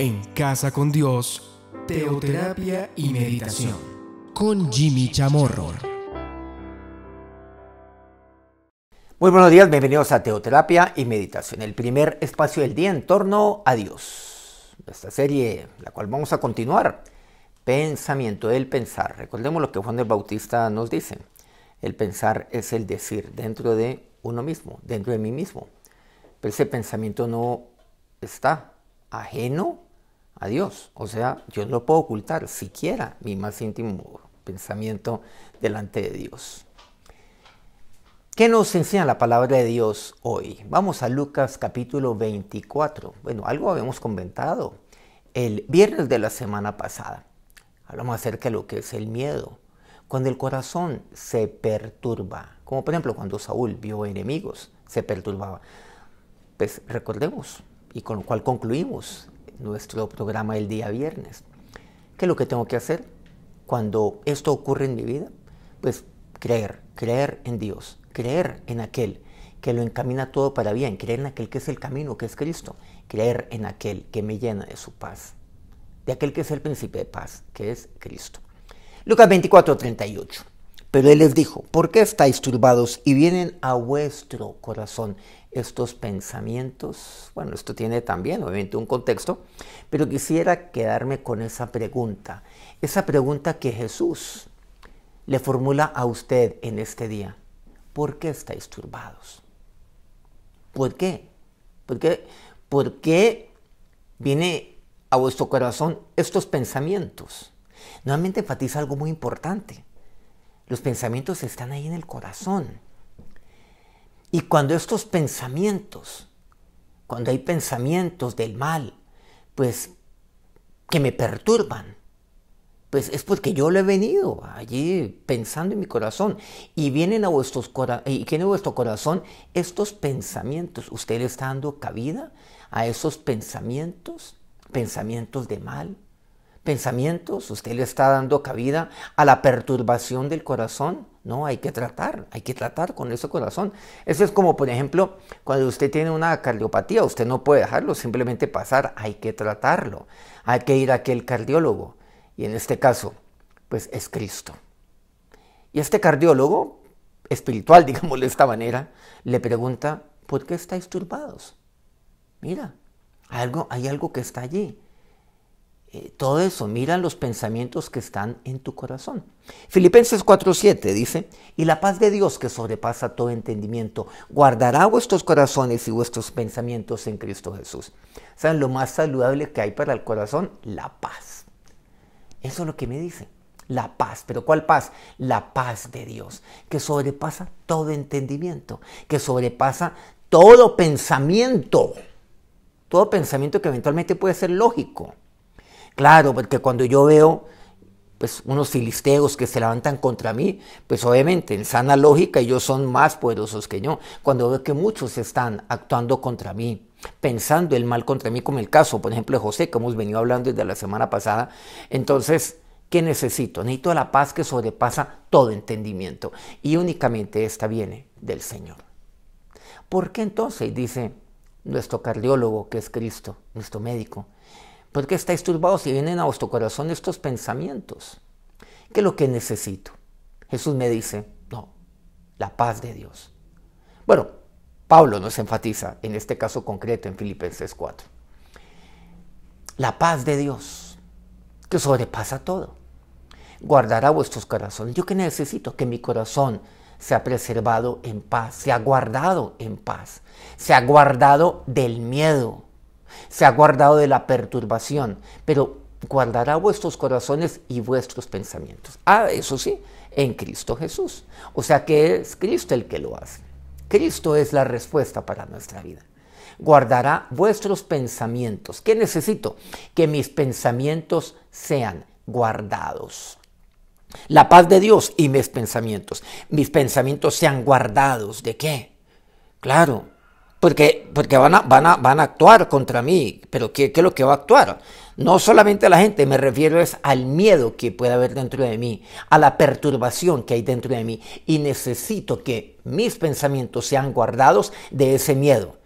en Casa con Dios, Teoterapia y Meditación, con Jimmy Chamorro. Muy buenos días, bienvenidos a Teoterapia y Meditación, el primer espacio del día en torno a Dios. Esta serie, la cual vamos a continuar, pensamiento del pensar. Recordemos lo que Juan el Bautista nos dice. El pensar es el decir dentro de uno mismo, dentro de mí mismo. Pero ese pensamiento no está ajeno a Dios. O sea, yo no puedo ocultar siquiera mi más íntimo pensamiento delante de Dios. ¿Qué nos enseña la palabra de Dios hoy? Vamos a Lucas capítulo 24. Bueno, algo habíamos comentado el viernes de la semana pasada. Hablamos acerca de lo que es el miedo. Cuando el corazón se perturba, como por ejemplo cuando Saúl vio enemigos, se perturbaba. Pues recordemos, y con lo cual concluimos, nuestro programa el día viernes. ¿Qué es lo que tengo que hacer cuando esto ocurre en mi vida? Pues creer, creer en Dios, creer en aquel que lo encamina todo para bien, creer en aquel que es el camino, que es Cristo, creer en aquel que me llena de su paz, de aquel que es el príncipe de paz, que es Cristo. Lucas 24, 38. Pero él les dijo, ¿por qué estáis turbados y vienen a vuestro corazón estos pensamientos? Bueno, esto tiene también obviamente un contexto, pero quisiera quedarme con esa pregunta, esa pregunta que Jesús le formula a usted en este día. ¿Por qué estáis turbados? ¿Por qué? ¿Por qué, por qué viene a vuestro corazón estos pensamientos? Nuevamente enfatiza algo muy importante. Los pensamientos están ahí en el corazón. Y cuando estos pensamientos, cuando hay pensamientos del mal, pues que me perturban, pues es porque yo lo he venido allí pensando en mi corazón y vienen a vuestros y viene a vuestro corazón estos pensamientos. ¿Usted le está dando cabida a esos pensamientos? Pensamientos de mal, pensamientos, usted le está dando cabida a la perturbación del corazón. No, hay que tratar, hay que tratar con ese corazón. Eso es como, por ejemplo, cuando usted tiene una cardiopatía, usted no puede dejarlo simplemente pasar, hay que tratarlo, hay que ir a aquel cardiólogo. Y en este caso, pues es Cristo. Y este cardiólogo espiritual, digámoslo de esta manera, le pregunta, ¿por qué estáis turbados? Mira, algo, hay algo que está allí eh, todo eso, mira los pensamientos que están en tu corazón. Filipenses 4:7 dice, y la paz de Dios que sobrepasa todo entendimiento, guardará vuestros corazones y vuestros pensamientos en Cristo Jesús. ¿Saben lo más saludable que hay para el corazón? La paz. Eso es lo que me dice. La paz, pero ¿cuál paz? La paz de Dios, que sobrepasa todo entendimiento, que sobrepasa todo pensamiento, todo pensamiento que eventualmente puede ser lógico Claro, porque cuando yo veo pues, unos filisteos que se levantan contra mí, pues obviamente en sana lógica ellos son más poderosos que yo. Cuando veo que muchos están actuando contra mí, pensando el mal contra mí, como el caso, por ejemplo, de José, que hemos venido hablando desde la semana pasada, entonces, ¿qué necesito? Necesito la paz que sobrepasa todo entendimiento y únicamente esta viene del Señor. ¿Por qué entonces dice nuestro cardiólogo, que es Cristo, nuestro médico, ¿Por pues qué estáis turbados y vienen a vuestro corazón estos pensamientos? ¿Qué es lo que necesito? Jesús me dice, no, la paz de Dios. Bueno, Pablo nos enfatiza en este caso concreto en Filipenses 4. La paz de Dios, que sobrepasa todo, guardará vuestros corazones. ¿Yo qué necesito? Que mi corazón sea preservado en paz, sea guardado en paz, sea guardado del miedo, se ha guardado de la perturbación, pero guardará vuestros corazones y vuestros pensamientos. Ah, eso sí, en Cristo Jesús. O sea que es Cristo el que lo hace. Cristo es la respuesta para nuestra vida. Guardará vuestros pensamientos. ¿Qué necesito? Que mis pensamientos sean guardados. La paz de Dios y mis pensamientos. Mis pensamientos sean guardados. ¿De qué? Claro, porque, porque van, a, van, van a actuar contra mí. Pero ¿qué, ¿qué, es lo que va a actuar? No solamente la gente, me refiero es al miedo que puede haber dentro de mí, a la perturbación que hay dentro de mí. Y necesito que mis pensamientos sean guardados de ese miedo.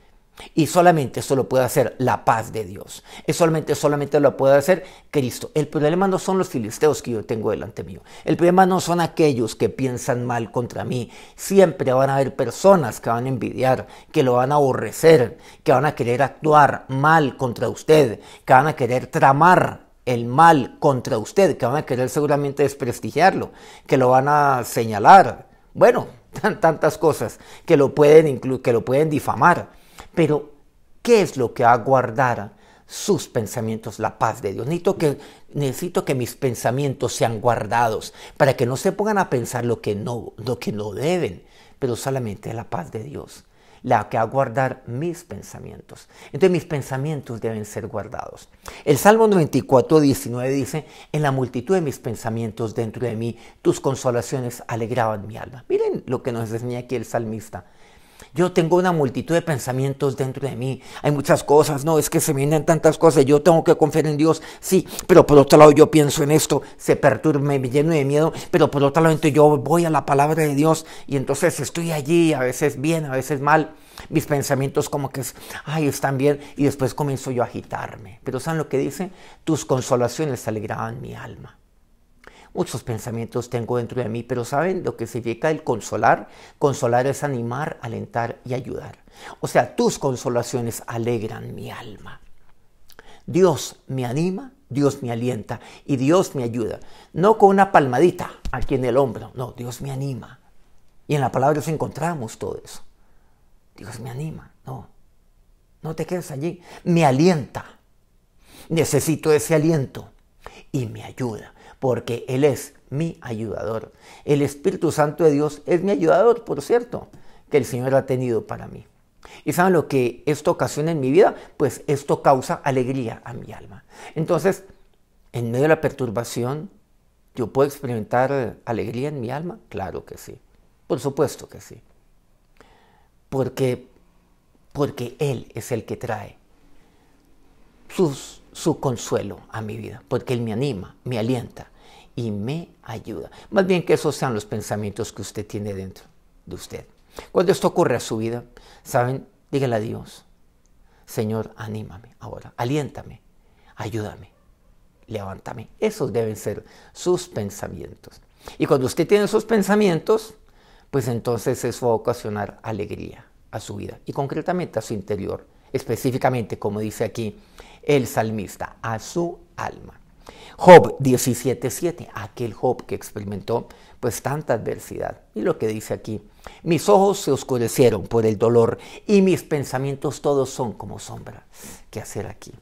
Y solamente eso lo puede hacer la paz de Dios. Es solamente, solamente lo puede hacer Cristo. El problema no son los filisteos que yo tengo delante mío. El problema no son aquellos que piensan mal contra mí. Siempre van a haber personas que van a envidiar, que lo van a aborrecer, que van a querer actuar mal contra usted, que van a querer tramar el mal contra usted, que van a querer seguramente desprestigiarlo, que lo van a señalar. Bueno, tantas cosas que lo pueden, que lo pueden difamar pero, ¿qué es lo que guardar sus pensamientos? La paz de Dios. Necesito que, necesito que mis pensamientos sean guardados para que no se pongan a pensar lo que no, lo que no deben, pero solamente la paz de Dios la que a guardar mis pensamientos. Entonces mis pensamientos deben ser guardados. El Salmo 94, 19 dice, en la multitud de mis pensamientos dentro de mí, tus consolaciones alegraban mi alma. Miren lo que nos enseña aquí el salmista. Yo tengo una multitud de pensamientos dentro de mí. Hay muchas cosas, no, es que se vienen tantas cosas. Yo tengo que confiar en Dios, sí, pero por otro lado yo pienso en esto, se perturba, me lleno de miedo, pero por otro lado yo voy a la palabra de Dios y entonces estoy allí, a veces bien, a veces mal. Mis pensamientos como que, ay, están bien y después comienzo yo a agitarme. Pero ¿saben lo que dice? Tus consolaciones alegraban mi alma. Muchos pensamientos tengo dentro de mí, pero ¿saben lo que significa el consolar? Consolar es animar, alentar y ayudar. O sea, tus consolaciones alegran mi alma. Dios me anima, Dios me alienta y Dios me ayuda. No con una palmadita aquí en el hombro, no, Dios me anima. Y en la palabra nos encontramos todo eso. Dios me anima, no. No te quedes allí. Me alienta. Necesito ese aliento y me ayuda porque Él es mi ayudador. El Espíritu Santo de Dios es mi ayudador, por cierto, que el Señor ha tenido para mí. ¿Y saben lo que esto ocasiona en mi vida? Pues esto causa alegría a mi alma. Entonces, en medio de la perturbación, ¿yo puedo experimentar alegría en mi alma? Claro que sí. Por supuesto que sí. Porque, porque Él es el que trae su consuelo a mi vida, porque Él me anima, me alienta, y me ayuda. Más bien que esos sean los pensamientos que usted tiene dentro de usted. Cuando esto ocurre a su vida, saben, dígale a Dios, Señor, anímame ahora, aliéntame, ayúdame, levántame. Esos deben ser sus pensamientos. Y cuando usted tiene esos pensamientos, pues entonces eso va a ocasionar alegría a su vida y concretamente a su interior, específicamente como dice aquí el salmista, a su alma. Job 17.7, aquel Job que experimentó pues tanta adversidad. Y lo que dice aquí, mis ojos se oscurecieron por el dolor y mis pensamientos todos son como sombra. ¿Qué hacer aquí?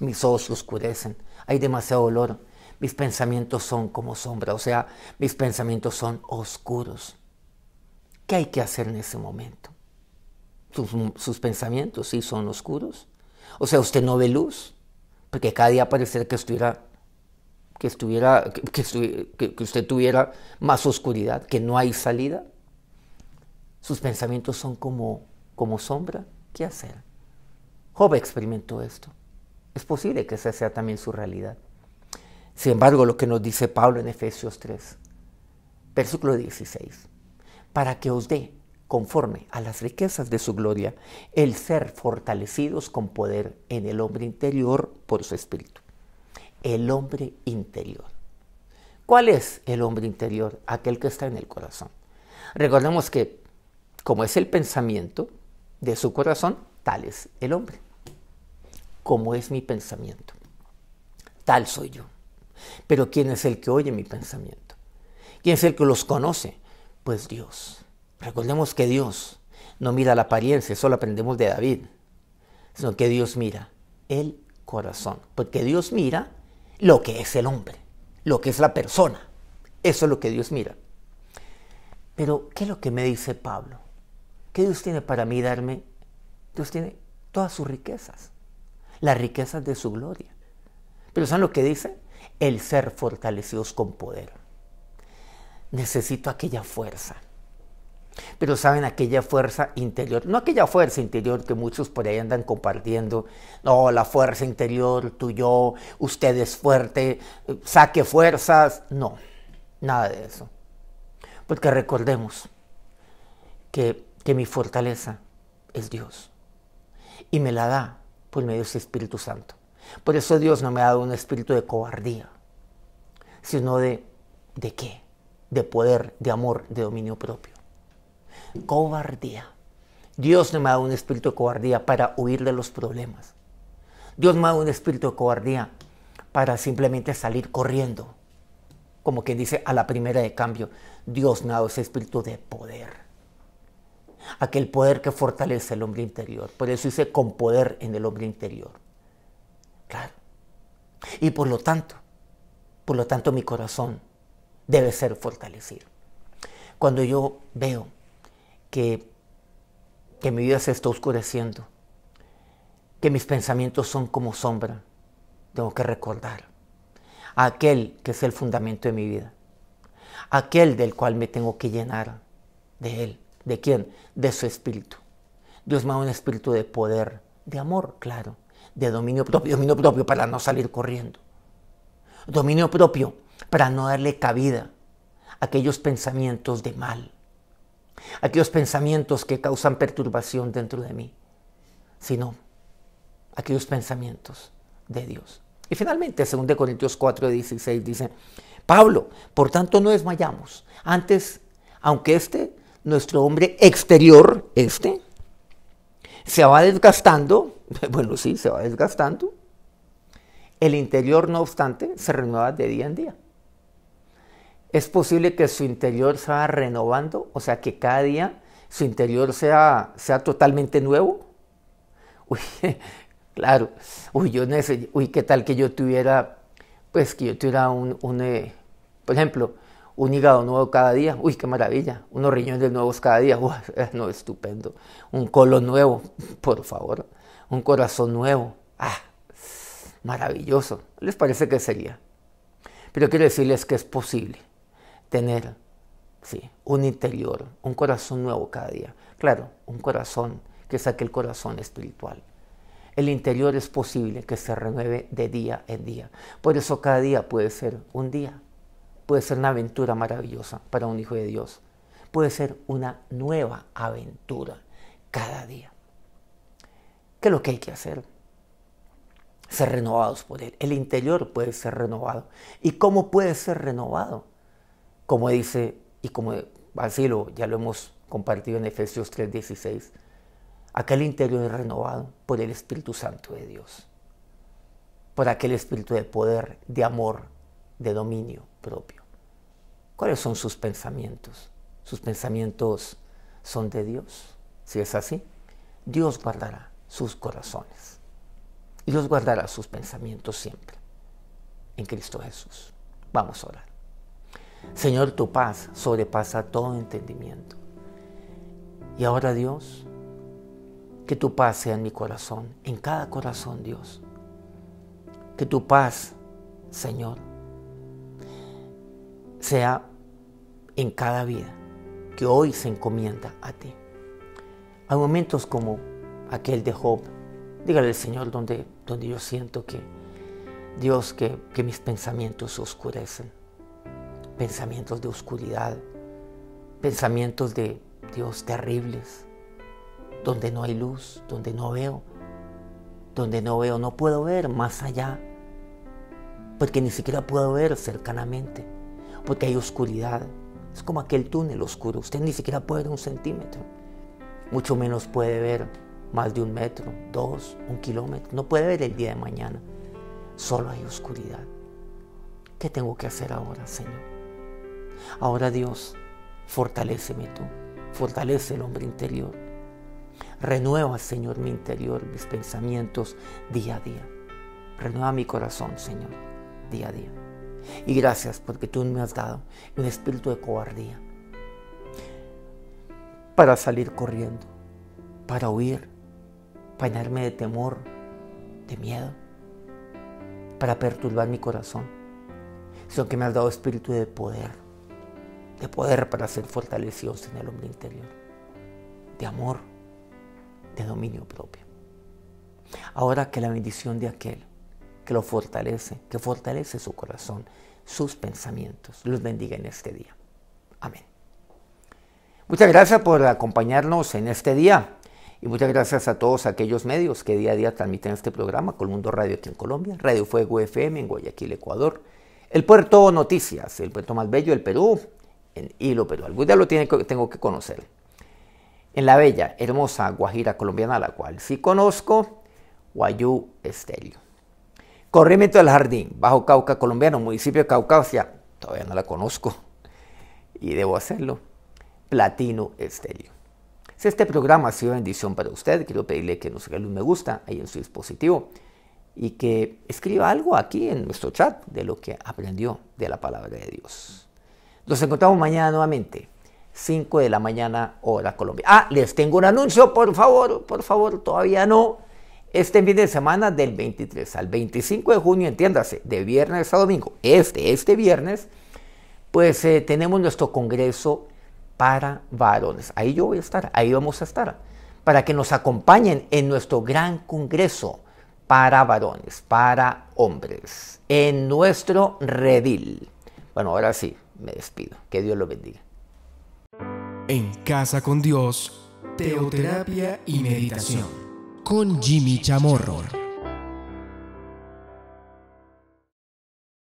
Mis ojos se oscurecen, hay demasiado dolor, mis pensamientos son como sombra, o sea, mis pensamientos son oscuros. ¿Qué hay que hacer en ese momento? Sus, pensamientos sí son oscuros. O sea, usted no ve luz, porque cada día parece que estuviera que, estuviera, que, usted tuviera más oscuridad, que no hay salida. Sus pensamientos son como, como sombra. ¿Qué hacer? Job experimentó esto. Es posible que esa sea también su realidad. Sin embargo, lo que nos dice Pablo en Efesios 3, versículo 16, para que os dé, conforme a las riquezas de su gloria, el ser fortalecidos con poder en el hombre interior por su espíritu el hombre interior. ¿Cuál es el hombre interior? Aquel que está en el corazón. Recordemos que como es el pensamiento de su corazón, tal es el hombre. Como es mi pensamiento, tal soy yo. Pero ¿quién es el que oye mi pensamiento? ¿Quién es el que los conoce? Pues Dios. Recordemos que Dios no mira la apariencia, eso lo aprendemos de David, sino que Dios mira el corazón. Porque Dios mira lo que es el hombre, lo que es la persona. Eso es lo que Dios mira. Pero, ¿qué es lo que me dice Pablo? ¿Qué Dios tiene para mí darme? Dios tiene todas sus riquezas, las riquezas de su gloria. Pero ¿saben lo que dice? El ser fortalecidos con poder. Necesito aquella fuerza pero saben aquella fuerza interior, no aquella fuerza interior que muchos por ahí andan compartiendo, no, la fuerza interior, tú, yo, usted es fuerte, saque fuerzas, no, nada de eso. Porque recordemos que, mi fortaleza es Dios y me la da por medio de su Espíritu Santo. Por eso Dios no me ha dado un espíritu de cobardía, sino de, ¿de qué? De poder, de amor, de dominio propio. Cobardía. Dios me ha dado un espíritu de cobardía para huir de los problemas. Dios me ha dado un espíritu de cobardía para simplemente salir corriendo. Como quien dice a la primera de cambio, Dios me ha dado ese espíritu de poder aquel poder que fortalece el hombre interior. Por eso dice con poder en el hombre interior. Claro. Y por lo tanto, por lo tanto mi corazón debe ser fortalecido. Cuando yo veo que, mi vida se está oscureciendo, que mis pensamientos son como sombra. Tengo que recordar a aquel que es el fundamento de mi vida, aquel del cual me tengo que llenar, de él. ¿De quién? De su espíritu. Dios me da un espíritu de poder, de amor, claro, de dominio propio, dominio propio para no salir corriendo, dominio propio para no darle cabida a aquellos pensamientos de mal, aquellos pensamientos que causan perturbación dentro de mí, sino aquellos pensamientos de Dios. Y finalmente, 2 Corintios 4, 16 dice, Pablo, por tanto no desmayamos. Antes, aunque este, nuestro hombre exterior, este, se va desgastando, bueno, sí, se va desgastando, el interior, no obstante, se renueva de día en día es posible que su interior se vaya renovando, o sea, que cada día su interior sea, sea totalmente nuevo. Uy, claro, uy, yo uy, qué tal que yo tuviera, pues que yo tuviera un, eh, por ejemplo, un hígado nuevo cada día, uy, qué maravilla, unos riñones nuevos cada día, uy, no, estupendo, un colon nuevo, por favor, un corazón nuevo, ah, maravilloso, ¿les parece que sería? Pero quiero decirles que es posible tener sí, un interior, un corazón nuevo cada día. Claro, un corazón que saque el corazón espiritual. El interior es posible que se renueve de día en día. Por eso cada día puede ser un día, puede ser una aventura maravillosa para un hijo de Dios. Puede ser una nueva aventura cada día. ¿Qué es lo que hay que hacer? Ser renovados por Él. El interior puede ser renovado. ¿Y cómo puede ser renovado? como dice y como así ya lo hemos compartido en Efesios 3:16, aquel interior es renovado por el Espíritu Santo de Dios, por aquel espíritu de poder, de amor, de dominio propio. ¿Cuáles son sus pensamientos? Sus pensamientos son de Dios. Si es así, Dios guardará sus corazones y los guardará sus pensamientos siempre. En Cristo Jesús. Vamos a orar. Señor, tu paz sobrepasa todo entendimiento. Y ahora Dios, que tu paz sea en mi corazón, en cada corazón Dios. Que tu paz, Señor, sea en cada vida que hoy se encomienda a ti. Hay momentos como aquel de Job. Dígale Señor donde, donde yo siento que, Dios, que, que mis pensamientos oscurecen pensamientos de oscuridad, pensamientos de Dios terribles, donde no hay luz, donde no veo, donde no veo, no puedo ver más allá, porque ni siquiera puedo ver cercanamente, porque hay oscuridad. Es como aquel túnel oscuro, usted ni siquiera puede ver un centímetro, mucho menos puede ver más de un metro, dos, un kilómetro, no puede ver el día de mañana, solo hay oscuridad. ¿Qué tengo que hacer ahora, Señor? Ahora Dios, fortaléceme tú, fortalece el hombre interior. Renueva, Señor, mi interior, mis pensamientos día a día. Renueva mi corazón, Señor, día a día. Y gracias porque tú me has dado un espíritu de cobardía para salir corriendo, para huir, para llenarme de temor, de miedo, para perturbar mi corazón, sino que me has dado espíritu de poder, de poder para ser fortalecidos en el hombre interior, de amor, de dominio propio. Ahora que la bendición de aquel que lo fortalece, que fortalece su corazón, sus pensamientos, los bendiga en este día. Amén. Muchas gracias por acompañarnos en este día y muchas gracias a todos aquellos medios que día a día transmiten este programa, Colmundo Radio aquí en Colombia, Radio Fuego FM en Guayaquil, Ecuador, El Puerto Noticias, El Puerto Más Bello El Perú, en hilo, pero algún día lo tiene, tengo que conocer. En la bella, hermosa Guajira colombiana, la cual sí conozco, Guayú Estéreo. Corrimiento del Jardín, Bajo Cauca colombiano, municipio de Caucasia, todavía no la conozco y debo hacerlo. Platino Estéreo. Si este programa ha sido bendición para usted, quiero pedirle que nos regale un me gusta ahí en su dispositivo y que escriba algo aquí en nuestro chat de lo que aprendió de la palabra de Dios. Nos encontramos mañana nuevamente. 5 de la mañana, hora Colombia. Ah, les tengo un anuncio, por favor, por favor, todavía no. Este fin de semana del 23 al 25 de junio, entiéndase, de viernes a domingo, este, este viernes, pues eh, tenemos nuestro congreso para varones. Ahí yo voy a estar, ahí vamos a estar, para que nos acompañen en nuestro gran congreso para varones, para hombres, en nuestro redil. Bueno, ahora sí, me despido. Que Dios lo bendiga. En casa con Dios, teoterapia y meditación. Con Jimmy Chamorro.